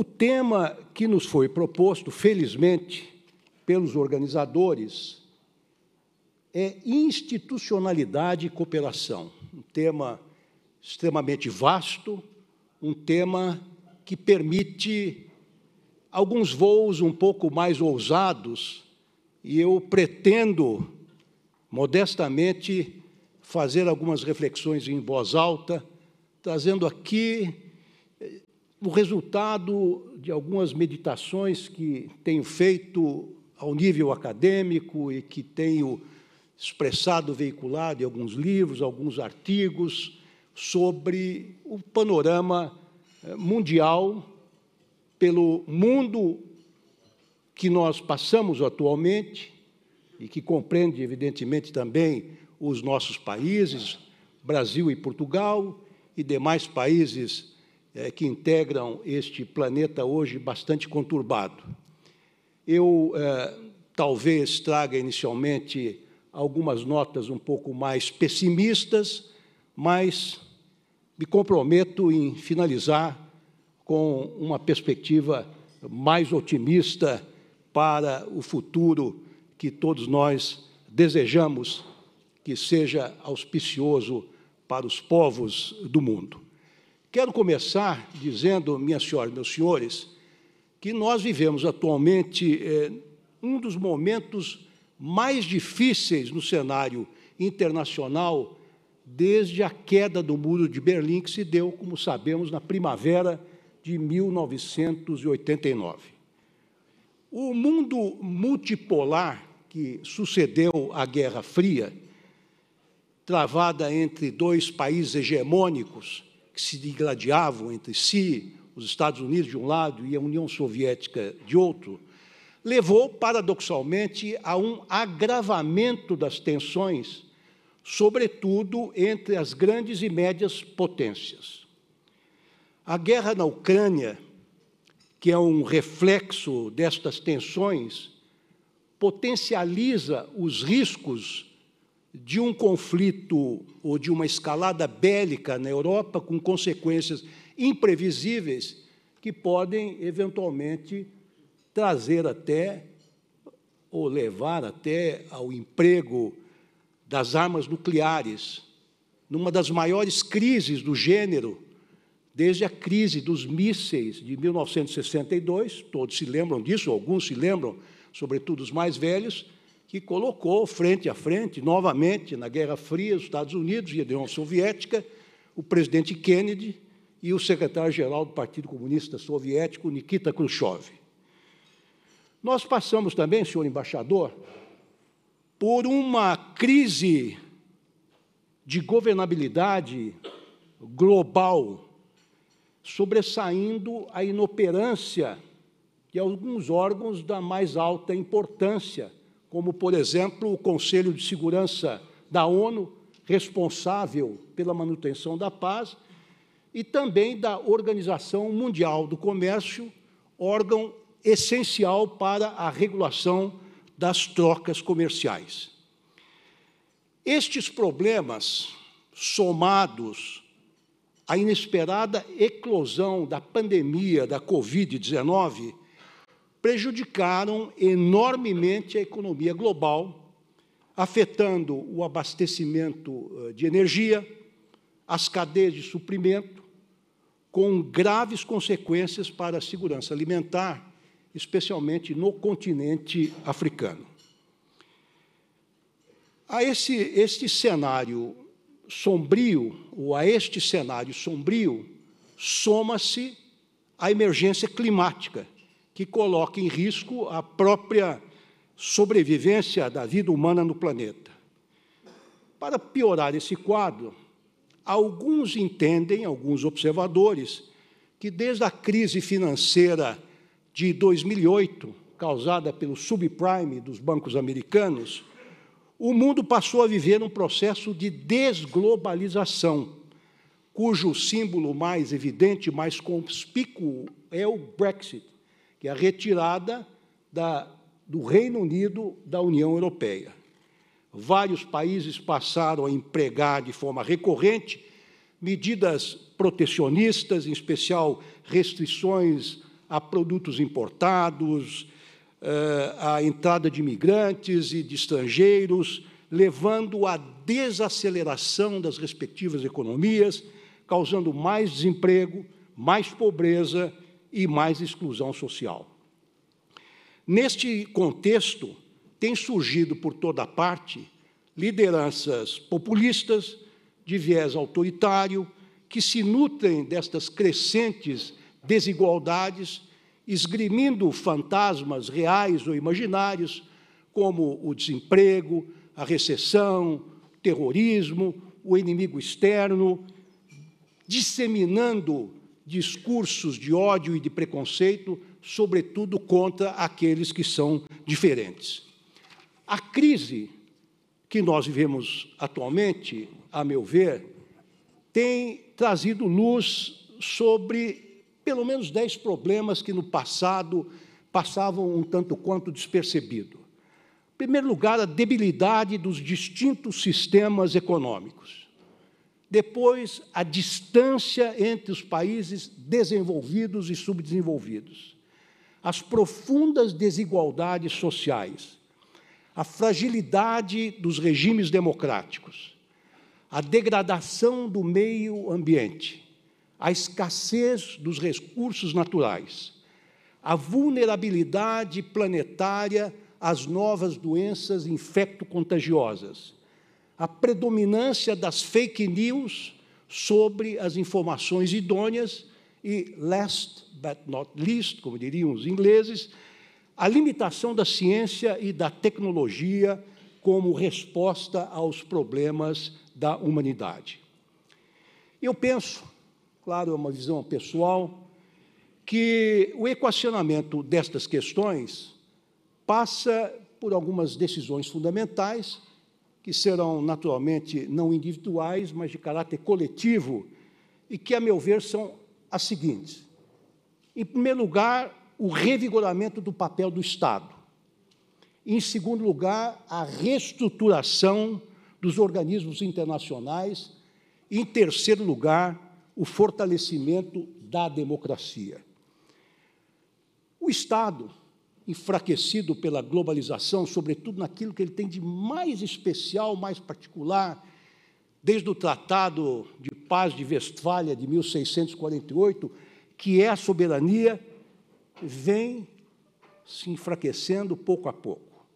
O tema que nos foi proposto, felizmente, pelos organizadores, é institucionalidade e cooperação. Um tema extremamente vasto, um tema que permite alguns voos um pouco mais ousados, e eu pretendo, modestamente, fazer algumas reflexões em voz alta, trazendo aqui o resultado de algumas meditações que tenho feito ao nível acadêmico e que tenho expressado, veiculado em alguns livros, alguns artigos sobre o panorama eh, mundial pelo mundo que nós passamos atualmente e que compreende evidentemente também os nossos países, Brasil e Portugal e demais países é, que integram este planeta hoje bastante conturbado. Eu é, talvez traga inicialmente algumas notas um pouco mais pessimistas, mas me comprometo em finalizar com uma perspectiva mais otimista para o futuro que todos nós desejamos que seja auspicioso para os povos do mundo. Quero começar dizendo, minhas senhoras, meus senhores, que nós vivemos atualmente é, um dos momentos mais difíceis no cenário internacional desde a queda do Muro de Berlim, que se deu, como sabemos, na primavera de 1989. O mundo multipolar que sucedeu à Guerra Fria, travada entre dois países hegemônicos, que se digladiavam entre si, os Estados Unidos de um lado e a União Soviética de outro, levou, paradoxalmente, a um agravamento das tensões, sobretudo entre as grandes e médias potências. A guerra na Ucrânia, que é um reflexo destas tensões, potencializa os riscos de um conflito ou de uma escalada bélica na Europa, com consequências imprevisíveis que podem, eventualmente, trazer até ou levar até ao emprego das armas nucleares, numa das maiores crises do gênero, desde a crise dos mísseis de 1962, todos se lembram disso, alguns se lembram, sobretudo os mais velhos, que colocou frente a frente, novamente, na Guerra Fria, os Estados Unidos e a União Soviética, o presidente Kennedy e o secretário-geral do Partido Comunista Soviético, Nikita Khrushchev. Nós passamos também, senhor embaixador, por uma crise de governabilidade global, sobressaindo a inoperância de alguns órgãos da mais alta importância como, por exemplo, o Conselho de Segurança da ONU, responsável pela manutenção da paz, e também da Organização Mundial do Comércio, órgão essencial para a regulação das trocas comerciais. Estes problemas, somados à inesperada eclosão da pandemia da Covid-19, prejudicaram enormemente a economia global, afetando o abastecimento eh, de energia, as cadeias de suprimento, com graves consequências para a segurança alimentar, especialmente no continente africano. A esse, este cenário sombrio, ou a este cenário sombrio, soma-se a emergência climática, que coloca em risco a própria sobrevivência da vida humana no planeta. Para piorar esse quadro, alguns entendem, alguns observadores, que desde a crise financeira de 2008, causada pelo subprime dos bancos americanos, o mundo passou a viver um processo de desglobalização, cujo símbolo mais evidente, mais conspícuo, é o Brexit que é a retirada da, do Reino Unido da União Europeia. Vários países passaram a empregar de forma recorrente medidas protecionistas, em especial restrições a produtos importados, à eh, entrada de imigrantes e de estrangeiros, levando à desaceleração das respectivas economias, causando mais desemprego, mais pobreza e mais exclusão social. Neste contexto, tem surgido por toda parte lideranças populistas, de viés autoritário, que se nutrem destas crescentes desigualdades, esgrimindo fantasmas reais ou imaginários, como o desemprego, a recessão, o terrorismo, o inimigo externo, disseminando discursos de ódio e de preconceito, sobretudo contra aqueles que são diferentes. A crise que nós vivemos atualmente, a meu ver, tem trazido luz sobre pelo menos dez problemas que no passado passavam um tanto quanto despercebido. Em primeiro lugar, a debilidade dos distintos sistemas econômicos. Depois, a distância entre os países desenvolvidos e subdesenvolvidos. As profundas desigualdades sociais. A fragilidade dos regimes democráticos. A degradação do meio ambiente. A escassez dos recursos naturais. A vulnerabilidade planetária às novas doenças infecto-contagiosas a predominância das fake news sobre as informações idôneas e, last but not least, como diriam os ingleses, a limitação da ciência e da tecnologia como resposta aos problemas da humanidade. Eu penso, claro, é uma visão pessoal, que o equacionamento destas questões passa por algumas decisões fundamentais que serão naturalmente não individuais, mas de caráter coletivo, e que, a meu ver, são as seguintes. Em primeiro lugar, o revigoramento do papel do Estado. Em segundo lugar, a reestruturação dos organismos internacionais. Em terceiro lugar, o fortalecimento da democracia. O Estado, enfraquecido pela globalização, sobretudo naquilo que ele tem de mais especial, mais particular, desde o Tratado de Paz de Westfália de 1648, que é a soberania, vem se enfraquecendo pouco a pouco.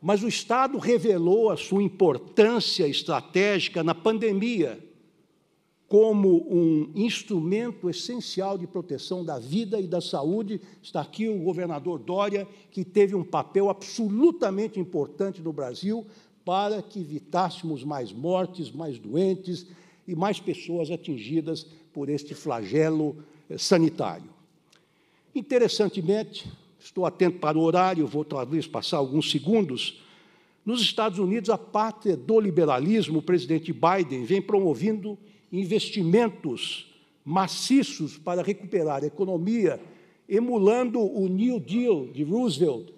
Mas o Estado revelou a sua importância estratégica na pandemia como um instrumento essencial de proteção da vida e da saúde. Está aqui o governador Dória, que teve um papel absolutamente importante no Brasil para que evitássemos mais mortes, mais doentes e mais pessoas atingidas por este flagelo eh, sanitário. Interessantemente, estou atento para o horário, vou talvez passar alguns segundos. Nos Estados Unidos, a pátria do liberalismo, o presidente Biden vem promovendo investimentos maciços para recuperar a economia, emulando o New Deal de Roosevelt,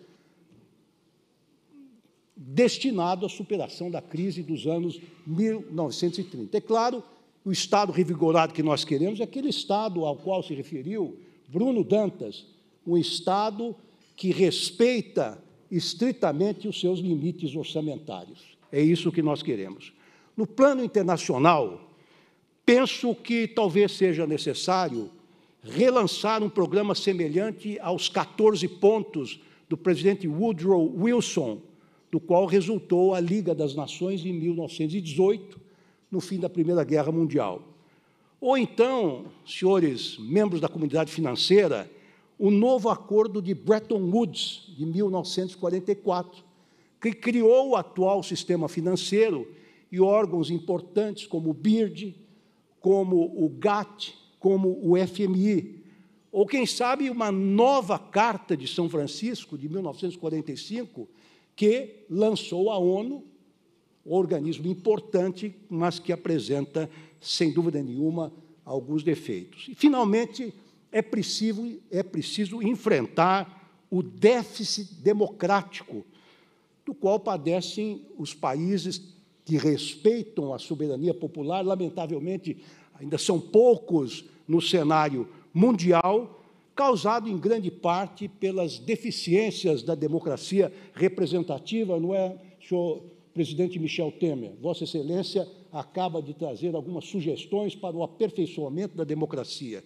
destinado à superação da crise dos anos 1930. É claro, o Estado revigorado que nós queremos é aquele Estado ao qual se referiu Bruno Dantas, um Estado que respeita estritamente os seus limites orçamentários. É isso que nós queremos. No plano internacional, penso que talvez seja necessário relançar um programa semelhante aos 14 pontos do presidente Woodrow Wilson, do qual resultou a Liga das Nações em 1918, no fim da Primeira Guerra Mundial. Ou então, senhores membros da comunidade financeira, o novo acordo de Bretton Woods, de 1944, que criou o atual sistema financeiro e órgãos importantes como o BIRD, como o GATT, como o FMI, ou quem sabe uma nova carta de São Francisco, de 1945, que lançou a ONU, um organismo importante, mas que apresenta, sem dúvida nenhuma, alguns defeitos. E, finalmente, é preciso, é preciso enfrentar o déficit democrático, do qual padecem os países que respeitam a soberania popular, lamentavelmente, ainda são poucos no cenário mundial, causado em grande parte pelas deficiências da democracia representativa, não é, senhor presidente Michel Temer? Vossa Excelência acaba de trazer algumas sugestões para o aperfeiçoamento da democracia.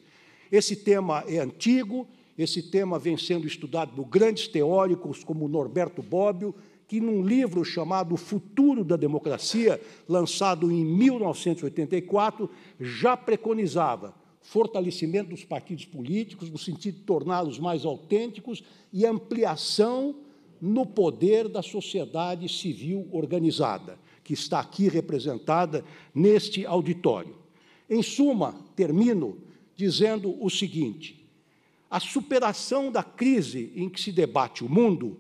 Esse tema é antigo, esse tema vem sendo estudado por grandes teóricos como Norberto Bobbio, que, num livro chamado O Futuro da Democracia, lançado em 1984, já preconizava fortalecimento dos partidos políticos, no sentido de torná-los mais autênticos e ampliação no poder da sociedade civil organizada, que está aqui representada neste auditório. Em suma, termino dizendo o seguinte: a superação da crise em que se debate o mundo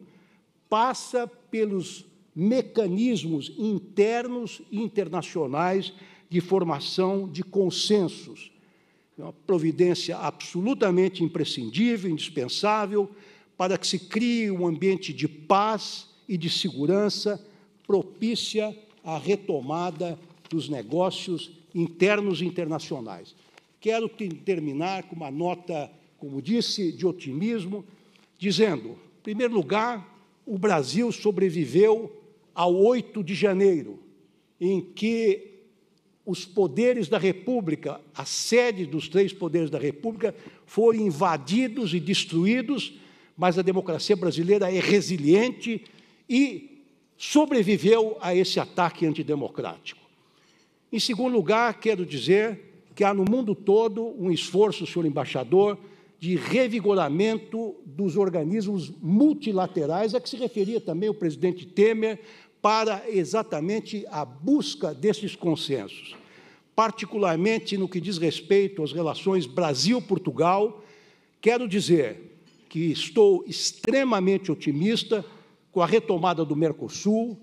passa pelos mecanismos internos e internacionais de formação de consensos. É uma providência absolutamente imprescindível, indispensável, para que se crie um ambiente de paz e de segurança propícia à retomada dos negócios internos e internacionais. Quero terminar com uma nota, como disse, de otimismo, dizendo, em primeiro lugar, o Brasil sobreviveu ao 8 de janeiro, em que os poderes da República, a sede dos três poderes da República, foram invadidos e destruídos, mas a democracia brasileira é resiliente e sobreviveu a esse ataque antidemocrático. Em segundo lugar, quero dizer que há no mundo todo um esforço, senhor embaixador, de revigoramento dos organismos multilaterais, a que se referia também o presidente Temer, para exatamente a busca desses consensos, particularmente no que diz respeito às relações Brasil-Portugal. Quero dizer que estou extremamente otimista com a retomada do Mercosul,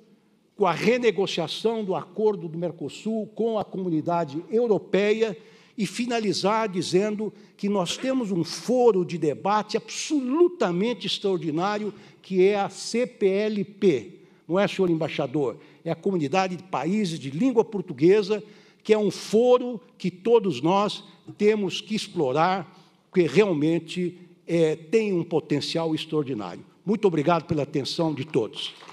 com a renegociação do acordo do Mercosul com a comunidade europeia e finalizar dizendo que nós temos um foro de debate absolutamente extraordinário, que é a CPLP, não é, senhor embaixador? É a comunidade de países de língua portuguesa, que é um foro que todos nós temos que explorar, porque realmente é, tem um potencial extraordinário. Muito obrigado pela atenção de todos.